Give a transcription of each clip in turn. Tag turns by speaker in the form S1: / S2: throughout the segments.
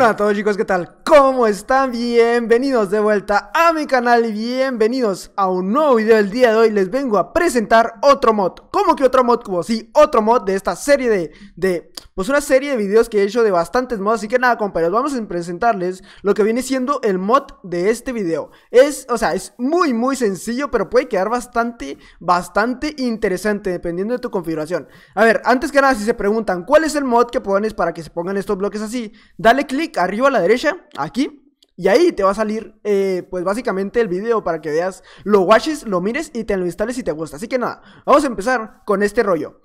S1: Hola a todos chicos, ¿qué tal? ¿Cómo están? Bienvenidos de vuelta a mi canal y bienvenidos a un nuevo video. El día de hoy les vengo a presentar otro mod. ¿Cómo que otro mod? Como sí, otro mod de esta serie de, Pues una serie de videos que he hecho de bastantes mods. Así que nada, compañeros, vamos a presentarles lo que viene siendo el mod de este video. Es, o sea, es muy, muy sencillo, pero puede quedar bastante, bastante interesante dependiendo de tu configuración. A ver, antes que nada, si se preguntan cuál es el mod que pones para que se pongan estos bloques así, dale clic arriba a la derecha, aquí, y ahí te va a salir, eh, pues básicamente el video para que veas, lo watches, lo mires y te lo instales si te gusta. Así que nada, vamos a empezar con este rollo.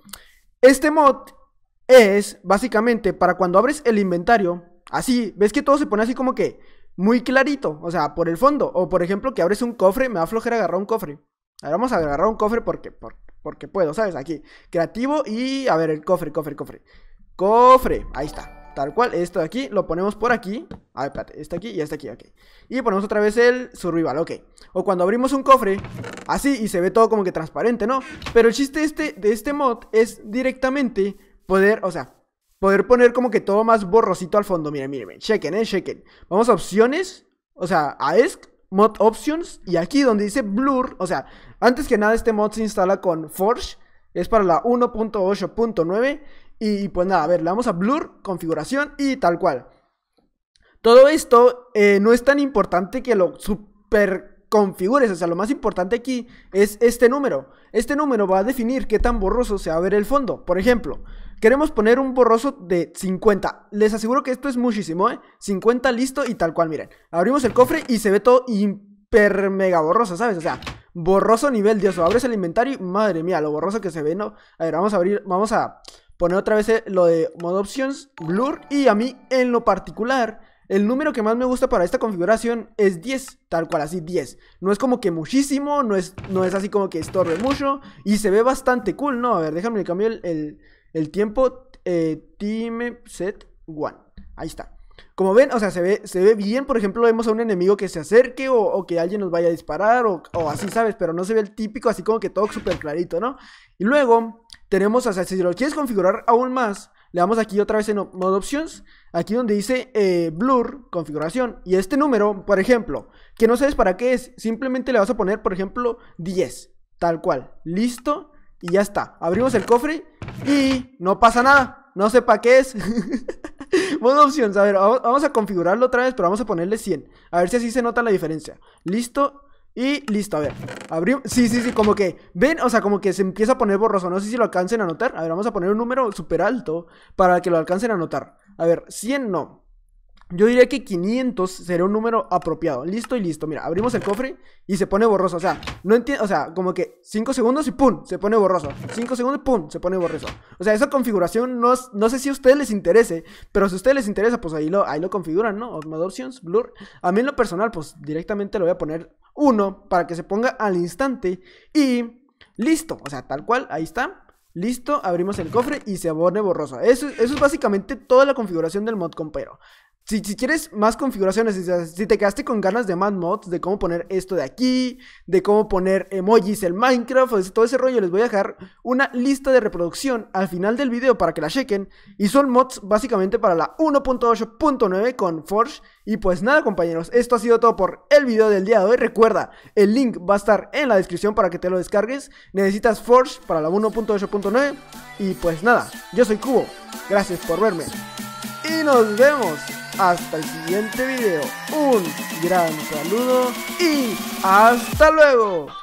S1: Este mod es básicamente para cuando abres el inventario, así, ves que todo se pone así como que muy clarito, o sea, por el fondo. O por ejemplo que abres un cofre, me va a flojer agarrar un cofre. Ahora vamos a agarrar un cofre porque, porque, porque puedo, ¿sabes? Aquí, creativo y, a ver, el cofre, cofre, cofre. Cofre, ahí está tal cual, esto de aquí, lo ponemos por aquí. A ver, espérate, está aquí y está aquí, ok. Y ponemos otra vez el survival, ok. O cuando abrimos un cofre, así, y se ve todo como que transparente, ¿no? Pero el chiste este, de este mod es directamente poder, o sea, poder poner como que todo más borrosito al fondo. Miren, miren, chequen, eh, chequen. Vamos a opciones, o sea, a ESC, mod options, y aquí donde dice blur, o sea, antes que nada este mod se instala con Forge, es para la 1.8.9 y pues nada, a ver, le damos a blur, configuración y tal cual. Todo esto eh, no es tan importante que lo super configures, o sea, lo más importante aquí es este número. Este número va a definir qué tan borroso se va a ver el fondo. Por ejemplo, queremos poner un borroso de 50. Les aseguro que esto es muchísimo, ¿eh? 50 listo y tal cual, miren. Abrimos el cofre y se ve todo hiper mega borroso, ¿sabes? O sea, borroso nivel Dios. abres el inventario y madre mía, lo borroso que se ve, ¿no? A ver, vamos a abrir, vamos a Poner otra vez eh, lo de Mod options, blur. Y a mí, en lo particular, el número que más me gusta para esta configuración es 10, tal cual así 10. No es como que muchísimo, no es, no es así como que estorbe mucho. Y se ve bastante cool, ¿no? A ver, déjame cambiar el, el, el tiempo. Eh, time team set 1. Ahí está. Como ven, o sea, se ve, se ve bien, por ejemplo, vemos a un enemigo que se acerque o, que alguien nos vaya a disparar o, así, ¿sabes? Pero no se ve el típico, así como que todo súper clarito, ¿no? Y luego tenemos, o sea, si lo quieres configurar aún más, le damos aquí otra vez en modo Options, aquí donde dice eh, Blur, configuración, y este número, por ejemplo, que no sabes para qué es, simplemente le vas a poner, por ejemplo, 10, tal cual, listo, y ya está. Abrimos el cofre y no pasa nada, no sé para qué es. Modo opciones. A ver, vamos a configurarlo otra vez, pero vamos a ponerle 100. A ver si así se nota la diferencia. Listo. Y listo, a ver. Abrimos. Sí, sí, sí, como que. ¿Ven? O sea, como que se empieza a poner borroso. No sé si lo alcancen a notar. A ver, vamos a poner un número súper alto para que lo alcancen a notar. A ver, 100 no. Yo diría que 500 sería un número apropiado. Listo y listo. Mira, abrimos el cofre y se pone borroso. O sea, no entiendo. O sea, como que 5 segundos y ¡pum! Se pone borroso. 5 segundos y ¡pum! Se pone borroso. O sea, esa configuración no, no sé si a ustedes les interese. Pero si a ustedes les interesa, pues ahí lo, ahí lo configuran, ¿no? Blur. A mí en lo personal, pues directamente lo voy a poner 1 para que se ponga al instante. Y listo. O sea, tal cual. Ahí está. Listo, abrimos el cofre y se abone borroso. Eso, eso es básicamente toda la configuración del mod compero. Si, quieres más configuraciones, si te quedaste con ganas de más mods, de cómo poner esto de aquí, de cómo poner emojis, el Minecraft, todo ese rollo, les voy a dejar una lista de reproducción al final del video para que la chequen. Y son mods básicamente para la 1.8.9 con Forge. Y pues nada compañeros, esto ha sido todo por el video del día de hoy. Recuerda, el link va a estar en la descripción para que te lo descargues. Necesitas Forge para la 1.8.9. Y pues nada, yo soy Cubo. Gracias por verme. Y nos vemos hasta el siguiente video. Un gran saludo y hasta luego.